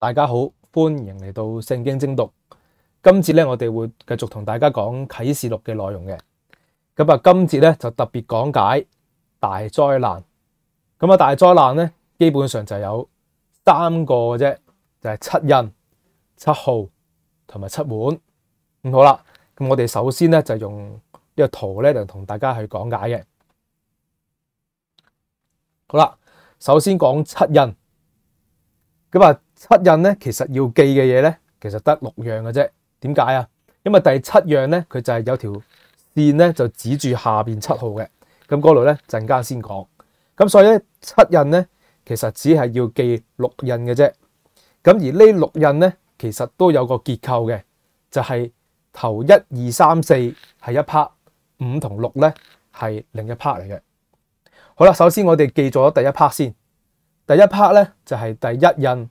大家好，欢迎嚟到圣经精读。今节咧，我哋会继续同大家讲启示录嘅内容嘅。咁啊，今节咧就特别讲解大灾难。咁啊，大灾难咧，基本上就有三个嘅啫，就系七印、七号同埋七碗。咁好啦，咁我哋首先咧就用呢个图咧，就同大家去讲解嘅。好啦，首先讲七印。咁啊。七印咧，其實要記嘅嘢咧，其實得六樣嘅啫。點解啊？因為第七樣咧，佢就係有條線咧，就指住下边七號嘅。咁嗰度咧，陣間先講。咁所以咧，七印咧，其實只係要記六印嘅啫。咁而呢六印咧，其實都有個結構嘅，就係頭一二三四係一 part，五同六咧係另一 part 嚟嘅。好啦，首先我哋記咗第一 part 先。第一 part 咧就係第一印。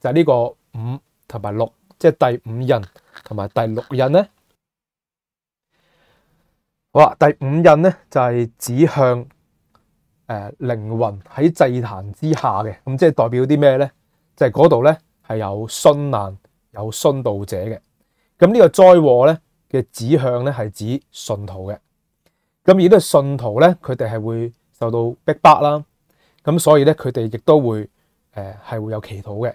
就係呢個五同埋六，即係第五印同埋第六印咧。好啦，第五印咧就係指向誒靈魂喺祭壇之下嘅，咁即係代表啲咩咧？就係嗰度咧係有殉難有殉道者嘅。咁呢個災禍咧嘅指向咧係指信徒嘅。咁而都信徒咧，佢哋係會受到逼迫啦。咁所以咧，佢哋亦都會誒係會有祈禱嘅。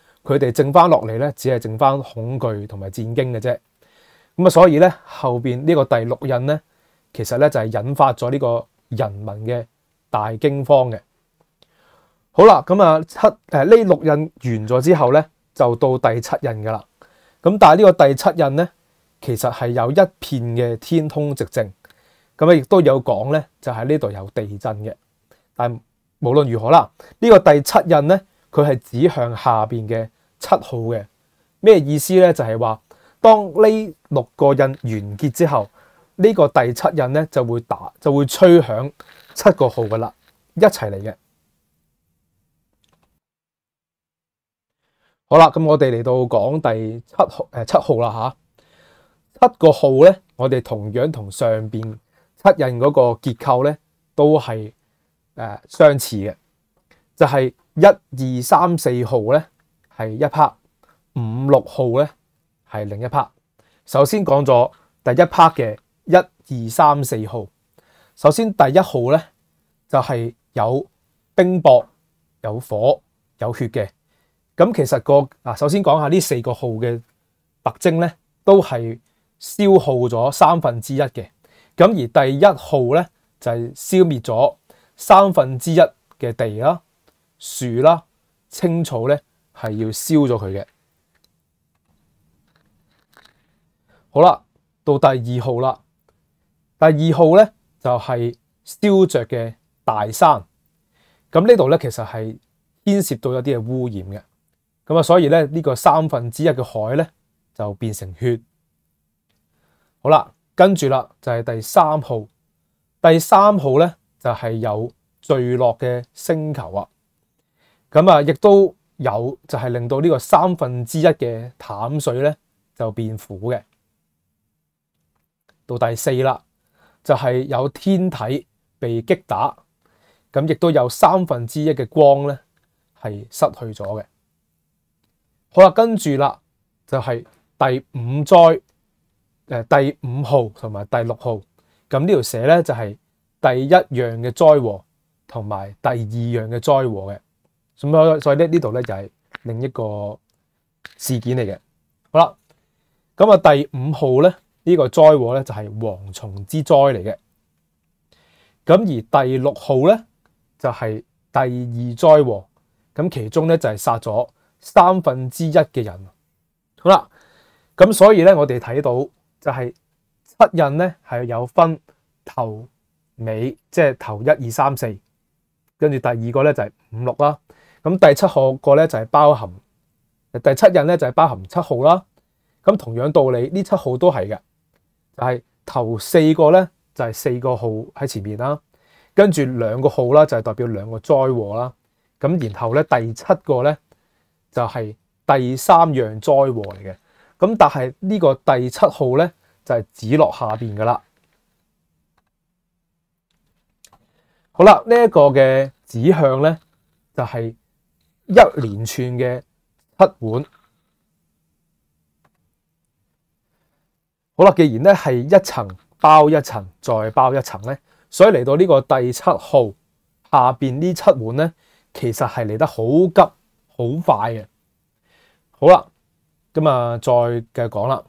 佢哋剩翻落嚟咧，只系剩翻恐懼同埋戰驚嘅啫。咁啊，所以咧後边呢個第六印咧，其實咧就係引發咗呢個人民嘅大驚慌嘅。好啦，咁啊七诶呢六印完咗之後咧，就到第七印噶啦。咁但係呢個第七印咧，其實係有一片嘅天空直正。咁啊，亦都有講咧，就係呢度有地震嘅。但無論如何啦，呢個第七印咧。佢系指向下边嘅七号嘅，咩意思咧？就系话当呢六个印完结之后，呢个第七印咧就会打就会吹响七个号噶啦，一齐嚟嘅。好啦，咁我哋嚟到讲第七号诶七号啦吓，七个号咧，我哋同样同上边七印嗰个结构咧都系诶相似嘅。就系一二三四号咧，系一 part；五六号咧系另一 part。首先讲咗第一 part 嘅一二三四号。首先第一号咧就系有冰雹、有火、有血嘅。咁其实个啊，首先讲下呢四个号嘅特征咧，都系消耗咗三分之一嘅。咁而第一号咧就系消灭咗三分之一嘅地啦。树啦、青草咧，系要烧咗佢嘅。好啦，到第二号啦。第二号咧就系烧着嘅大山。咁呢度咧其实系牵涉到有啲嘅污染嘅。咁啊，所以咧呢个三分之一嘅海咧就变成血。好啦，跟住啦就系第三号。第三号咧就系有坠落嘅星球啊。咁啊，亦都有就系令到呢个三分之一嘅淡水咧就变苦嘅。到第四啦，就系有天体被击打，咁亦都有三分之一嘅光咧系失去咗嘅。好啦，跟住啦，就系第五灾，诶第五号同埋第六号。咁呢条蛇咧就系第一样嘅灾祸同埋第二样嘅灾祸嘅。咁所以咧呢度咧就係另一個事件嚟嘅。好啦，咁啊第五號咧呢個災禍咧就係蝗蟲之災嚟嘅。咁而第六號咧就係第二災禍。咁其中咧就係殺咗三分之一嘅人。好啦，咁所以咧我哋睇到就係七印咧係有分頭尾，即系頭一二三四，跟住第二個咧就係五六啦。咁第七号个咧就系包含，第七印咧就系包含七号啦。咁同样道理，呢七号都系嘅，就系头四个咧就系四个号喺前面啦，跟住两个号啦就系代表两个灾祸啦。咁然后咧第七个咧就系第三样灾祸嚟嘅。咁但系呢个第七号咧就系指落下边噶啦。好啦，呢一个嘅指向咧就系。一連串嘅七碗好啦，既然咧係一層包一層，再包一層咧，所以嚟到呢個第七號下边呢七碗咧，其實係嚟得好急好快嘅。好啦，咁啊，再繼續講啦。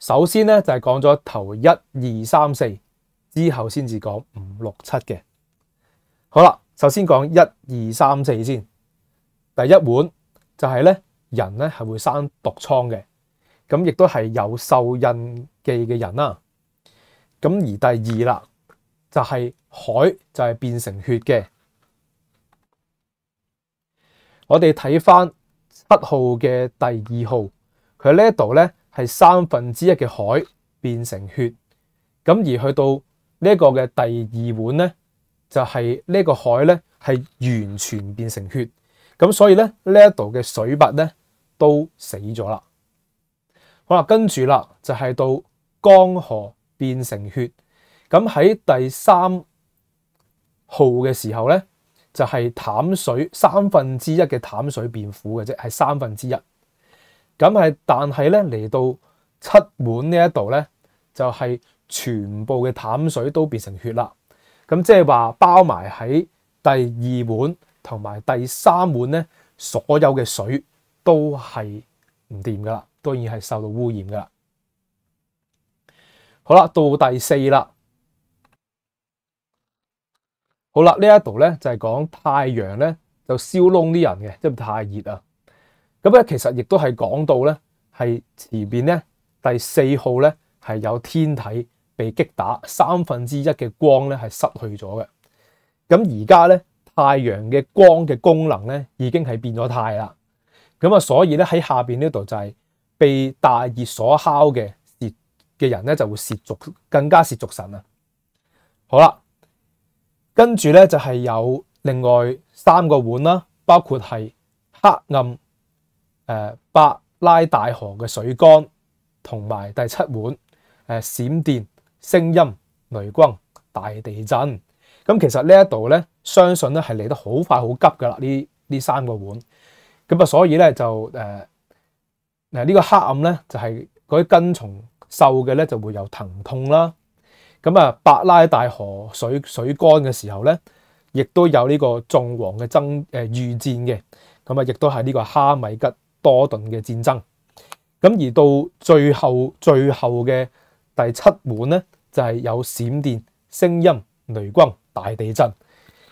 首先咧就係講咗頭一二三四之後，先至講五六七嘅。好啦，首先講一二三四先。第一碗就系咧，人咧系会生毒疮嘅，咁亦都系有受印记嘅人啦。咁而第二啦，就系海就系变成血嘅。我哋睇翻七号嘅第二号，佢呢一度咧系三分之一嘅海变成血，咁而去到呢一个嘅第二碗咧，就系呢个海咧系完全变成血。咁所以咧，呢一度嘅水物咧都死咗啦。好啦，跟住啦，就系到江河变成血。咁喺第三号嘅时候咧，就系淡水三分之一嘅淡水变苦嘅啫，系三分之一。咁系，但系咧嚟到七碗呢一度咧，就系全部嘅淡水都变成血啦。咁即系话包埋喺第二碗。同埋第三碗咧，所有嘅水都系唔掂噶啦，當然係受到污染噶啦。好啦，到第四啦。好啦，呢一度咧就係講太陽咧就燒窿啲人嘅，因為太熱啊。咁咧其實亦都係講到咧，係前边咧第四號咧係有天體被擊打，三分之一嘅光咧係失去咗嘅。咁而家咧。太陽嘅光嘅功能咧，已經係變咗態啦。咁啊，所以咧喺下边呢度就係被大熱所烤嘅涉嘅人咧，就會涉足更加涉足神啊。好啦，跟住咧就係有另外三個碗啦，包括係黑暗、誒百拉大河嘅水缸，同埋第七碗誒閃電、聲音、雷光、大地震。咁其實呢一度咧。相信咧係嚟得好快好急㗎啦！呢呢三個碗咁啊，所以咧就誒嗱呢個黑暗咧就係嗰啲根蟲受嘅咧就會有疼痛啦。咁啊，伯拉大河水水乾嘅時候咧，亦都有呢個眾王嘅爭誒預戰嘅咁啊，亦都係呢個哈米吉多頓嘅戰爭。咁而到最後最後嘅第七碗咧，就係有閃電、聲音、雷光、大地震。